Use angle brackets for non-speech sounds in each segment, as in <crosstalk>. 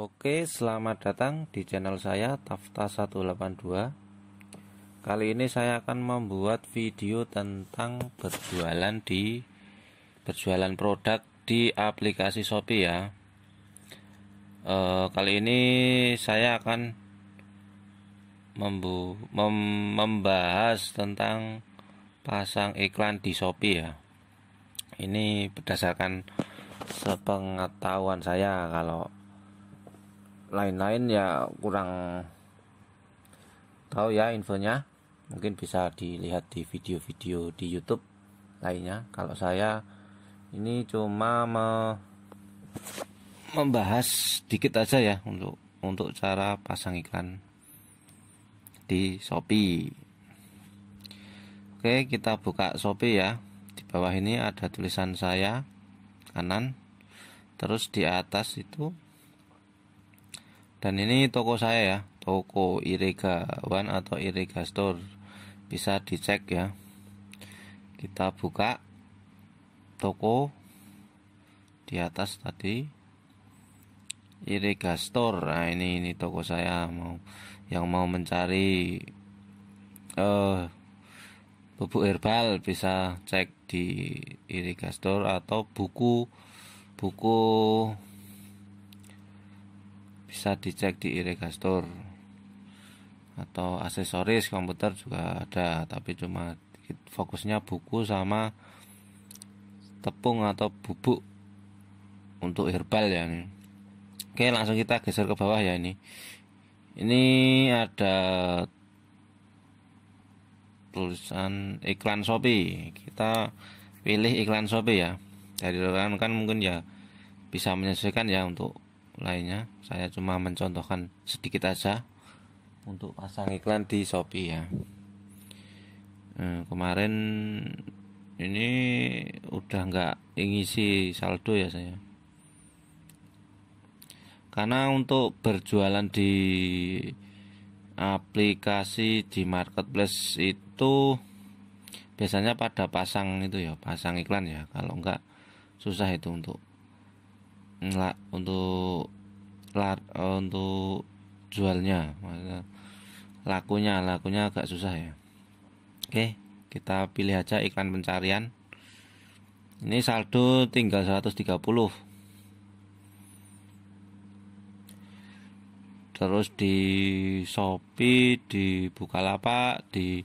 Oke, selamat datang di channel saya Tafta 182. Kali ini saya akan membuat video tentang berjualan di berjualan produk di aplikasi Shopee ya. E, kali ini saya akan membu mem membahas tentang pasang iklan di Shopee ya. Ini berdasarkan sepengetahuan saya kalau lain-lain ya kurang tahu ya infonya mungkin bisa dilihat di video-video di YouTube lainnya kalau saya ini cuma me membahas sedikit aja ya untuk untuk cara pasang iklan di Shopee Oke kita buka Shopee ya di bawah ini ada tulisan saya kanan terus di atas itu dan ini toko saya ya toko One atau irega store bisa dicek ya kita buka toko di atas tadi irega store nah ini ini toko saya mau yang mau mencari eh bubuk herbal bisa cek di irega store atau buku buku bisa dicek di Iregastor atau aksesoris komputer juga ada tapi cuma fokusnya buku sama tepung atau bubuk untuk herbal ya ini. Oke langsung kita geser ke bawah ya ini ini ada tulisan iklan Shopee kita pilih iklan Shopee ya dari rekan kan mungkin ya bisa menyesuaikan ya untuk lainnya saya cuma mencontohkan sedikit aja untuk pasang iklan di Shopee ya nah, kemarin ini udah nggak ngisi saldo ya saya karena untuk berjualan di aplikasi di marketplace itu biasanya pada pasang itu ya pasang iklan ya kalau enggak susah itu untuk la, untuk lar eh, untuk jualnya lakunya lakunya agak susah ya oke kita pilih aja iklan pencarian ini saldo tinggal 130 terus di Shopee di Bukalapak di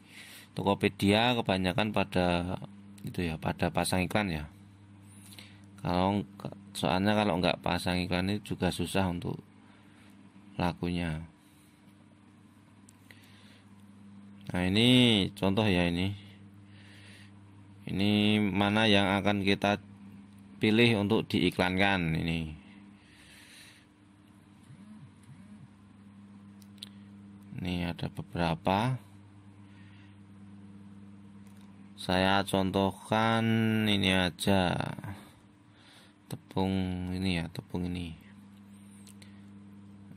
Tokopedia kebanyakan pada itu ya pada pasang iklan ya kalau soalnya kalau nggak pasang iklan ini juga susah untuk lakunya nah ini contoh ya ini ini mana yang akan kita pilih untuk diiklankan ini ini ada beberapa saya contohkan ini aja tepung ini ya tepung ini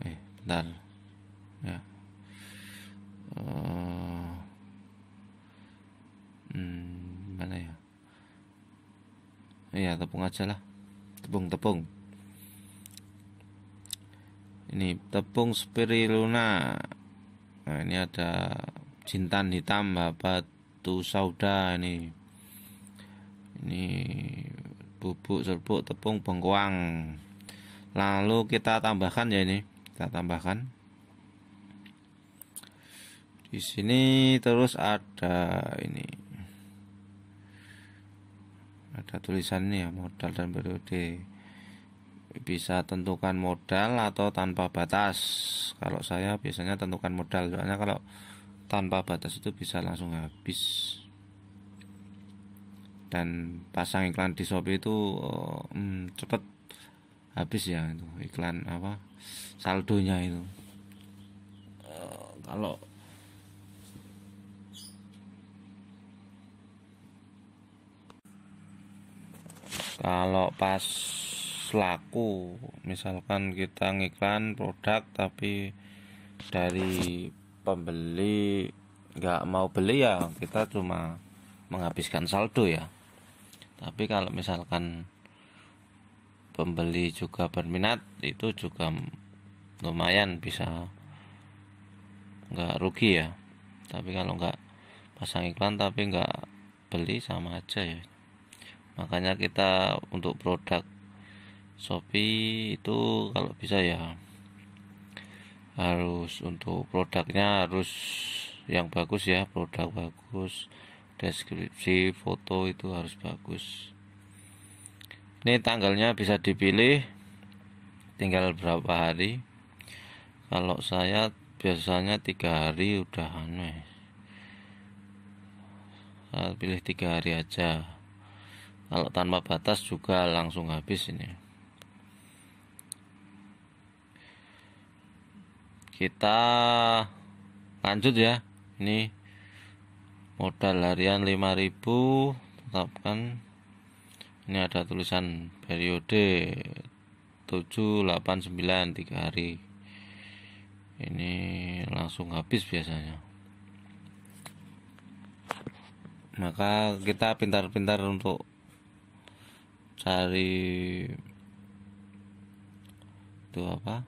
eh bentar ya uh, hmm, mana ya iya tepung aja lah tepung tepung ini tepung spirulina nah ini ada jintan hitam batu sauda ini ini bubuk serbuk tepung bengkoang lalu kita tambahkan ya ini kita tambahkan di sini terus ada ini ada tulisan ini ya modal dan periode bisa tentukan modal atau tanpa batas kalau saya biasanya tentukan modal soalnya kalau tanpa batas itu bisa langsung habis dan pasang iklan di Shopee itu oh, hmm, cepet habis ya itu iklan apa saldonya itu uh, kalau kalau pas laku misalkan kita ngiklan produk tapi dari pembeli nggak mau beli ya kita cuma menghabiskan saldo ya tapi kalau misalkan pembeli juga berminat itu juga lumayan bisa nggak rugi ya tapi kalau nggak pasang iklan tapi nggak beli sama aja ya makanya kita untuk produk Shopee itu kalau bisa ya harus untuk produknya harus yang bagus ya produk bagus deskripsi foto itu harus bagus ini tanggalnya bisa dipilih tinggal berapa hari kalau saya biasanya tiga hari udah aneh saya pilih tiga hari aja kalau tanpa batas juga langsung habis ini kita lanjut ya ini modal harian 5000 tetapkan ini ada tulisan periode 789 3 hari ini langsung habis biasanya maka kita pintar-pintar untuk cari itu apa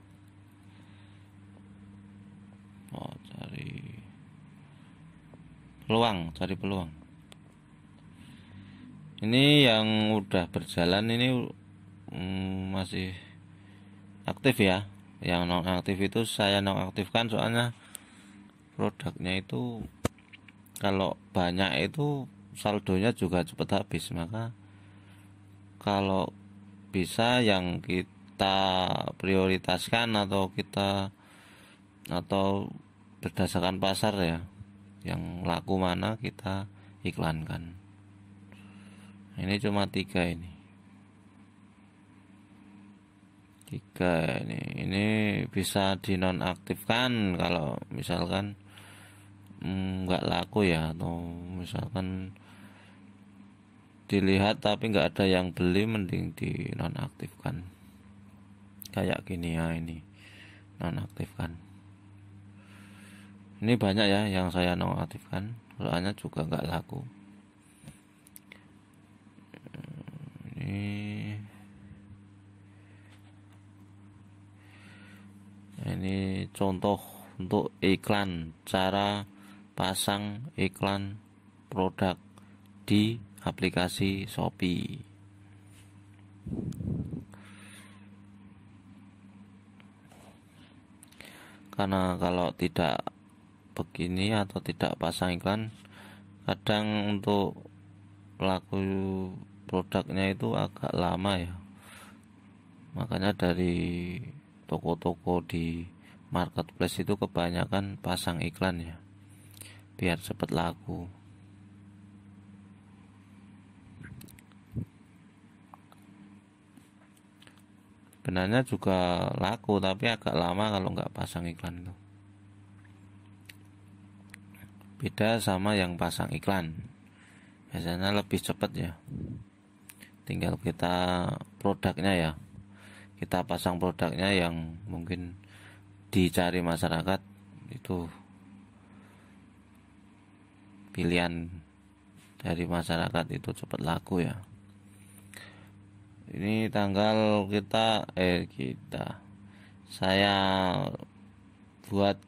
peluang cari peluang ini yang udah berjalan ini hmm, masih aktif ya yang non aktif itu saya non aktifkan soalnya produknya itu kalau banyak itu saldonya juga cepat habis maka kalau bisa yang kita prioritaskan atau kita atau berdasarkan pasar ya yang laku mana kita iklankan ini cuma tiga ini tiga ini ini bisa dinonaktifkan kalau misalkan mm, nggak laku ya atau misalkan dilihat tapi nggak ada yang beli mending dinonaktifkan kayak gini ya ini nonaktifkan ini banyak ya yang saya nonaktifkan soalnya juga nggak laku ini ini contoh untuk iklan cara pasang iklan produk di aplikasi Shopee karena kalau tidak begini atau tidak pasang iklan kadang untuk pelaku produknya itu agak lama ya makanya dari toko-toko di marketplace itu kebanyakan pasang iklan ya biar cepat laku benarnya juga laku tapi agak lama kalau nggak pasang iklan itu beda sama yang pasang iklan biasanya lebih cepat ya tinggal kita produknya ya kita pasang produknya yang mungkin dicari masyarakat itu pilihan dari masyarakat itu cepat laku ya ini tanggal kita eh kita saya buat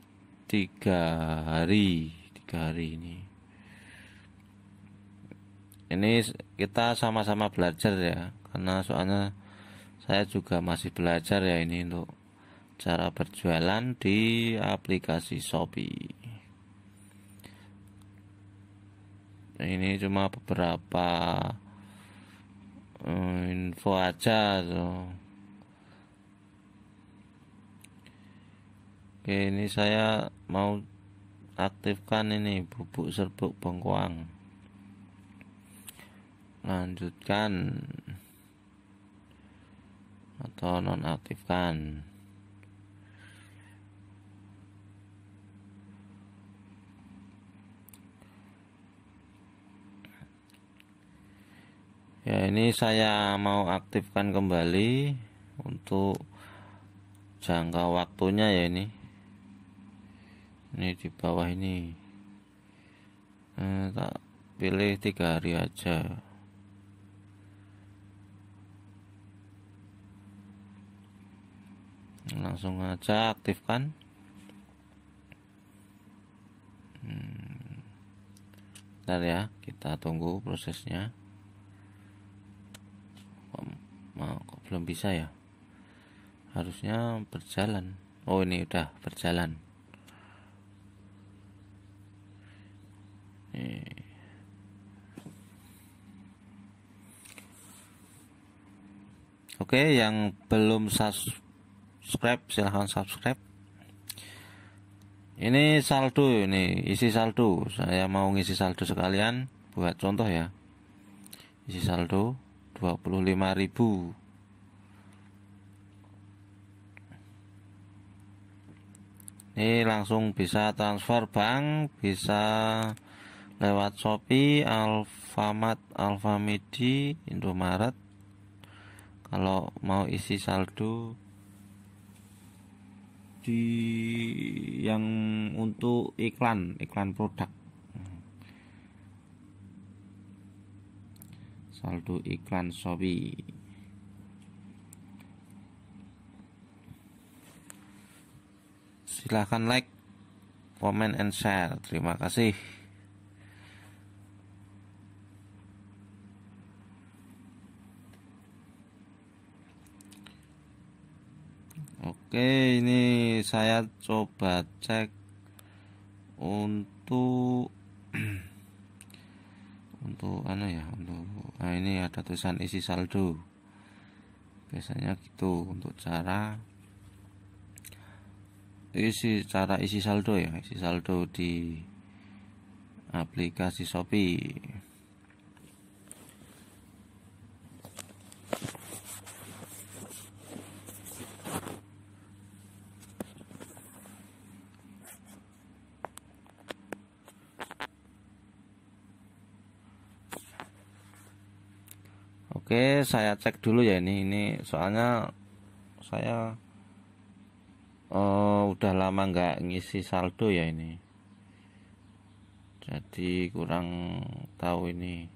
tiga hari tiga hari ini ini kita sama-sama belajar ya karena soalnya saya juga masih belajar ya ini untuk cara berjualan di aplikasi Shopee ini cuma beberapa eh, info aja so. Gitu. Oke ini saya mau aktifkan ini bubuk serbuk bengkoang lanjutkan atau nonaktifkan ya ini saya mau aktifkan kembali untuk jangka waktunya ya ini ini di bawah ini eh, tak pilih tiga hari aja langsung aja aktifkan hmm. ntar ya kita tunggu prosesnya kok, mau, kok belum bisa ya harusnya berjalan oh ini udah berjalan Iya. Oke, okay, yang belum subscribe silahkan subscribe. Ini saldo ini, isi saldo. Saya mau ngisi saldo sekalian buat contoh ya. Isi saldo 25.000. Ini langsung bisa transfer bank, bisa lewat Shopee, Alfamart, Alfamidi, Indomaret. Kalau mau isi saldo di yang untuk iklan, iklan produk. Saldo iklan Shopee. Silahkan like, comment, and share. Terima kasih. Oke, ini saya coba cek untuk <clears throat> untuk apa anu ya, untuk nah ini ada tulisan isi saldo. Biasanya gitu untuk cara isi cara isi saldo ya, isi saldo di aplikasi Shopee. Oke, saya cek dulu ya ini. Ini soalnya saya uh, udah lama nggak ngisi saldo ya ini. Jadi kurang tahu ini.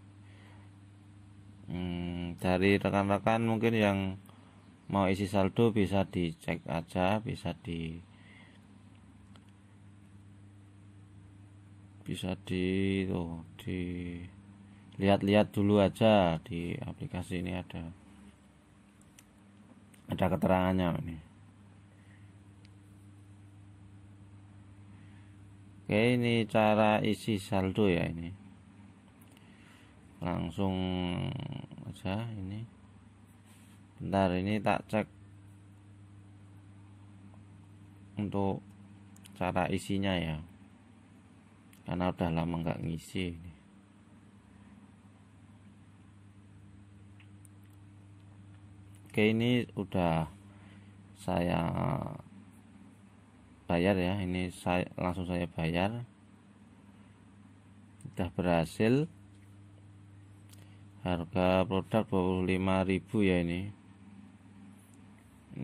Hmm, dari rekan-rekan mungkin yang mau isi saldo bisa dicek aja, bisa di bisa di tuh di lihat-lihat dulu aja di aplikasi ini ada ada keterangannya ini oke ini cara isi saldo ya ini langsung aja ini bentar ini tak cek untuk cara isinya ya karena udah lama nggak ngisi Oke ini udah saya bayar ya ini saya langsung saya bayar sudah berhasil harga produk 25.000 ya ini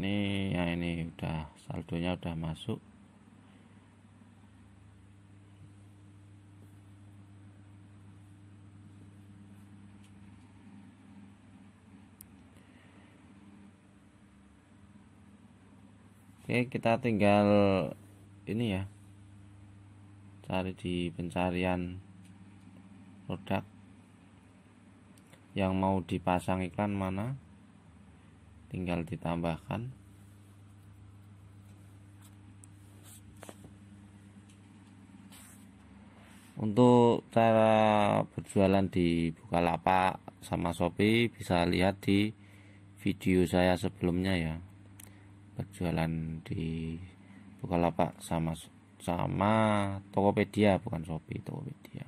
ini ya ini udah saldonya udah masuk Oke, kita tinggal ini ya. Cari di pencarian produk yang mau dipasang iklan mana. Tinggal ditambahkan. Untuk cara berjualan di Bukalapak sama Shopee bisa lihat di video saya sebelumnya ya berjualan di Bukalapak sama sama Tokopedia bukan Shopee Tokopedia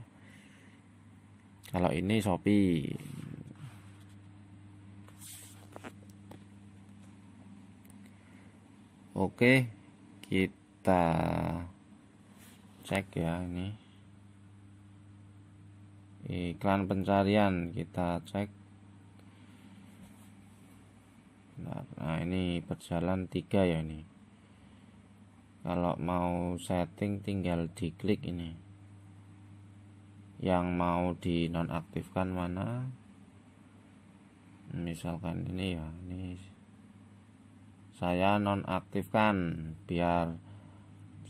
kalau ini Shopee Oke, kita cek ya ini iklan pencarian kita cek nah ini berjalan tiga ya ini kalau mau setting tinggal diklik ini yang mau dinonaktifkan mana misalkan ini ya ini saya nonaktifkan biar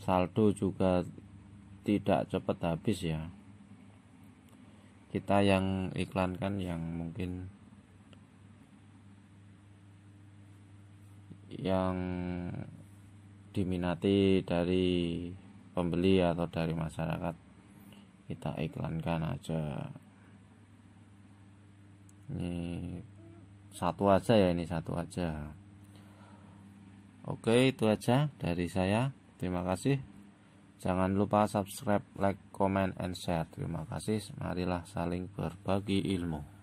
saldo juga tidak cepat habis ya kita yang iklankan yang mungkin yang diminati dari pembeli atau dari masyarakat kita iklankan aja ini satu aja ya ini satu aja oke itu aja dari saya terima kasih jangan lupa subscribe like comment and share terima kasih marilah saling berbagi ilmu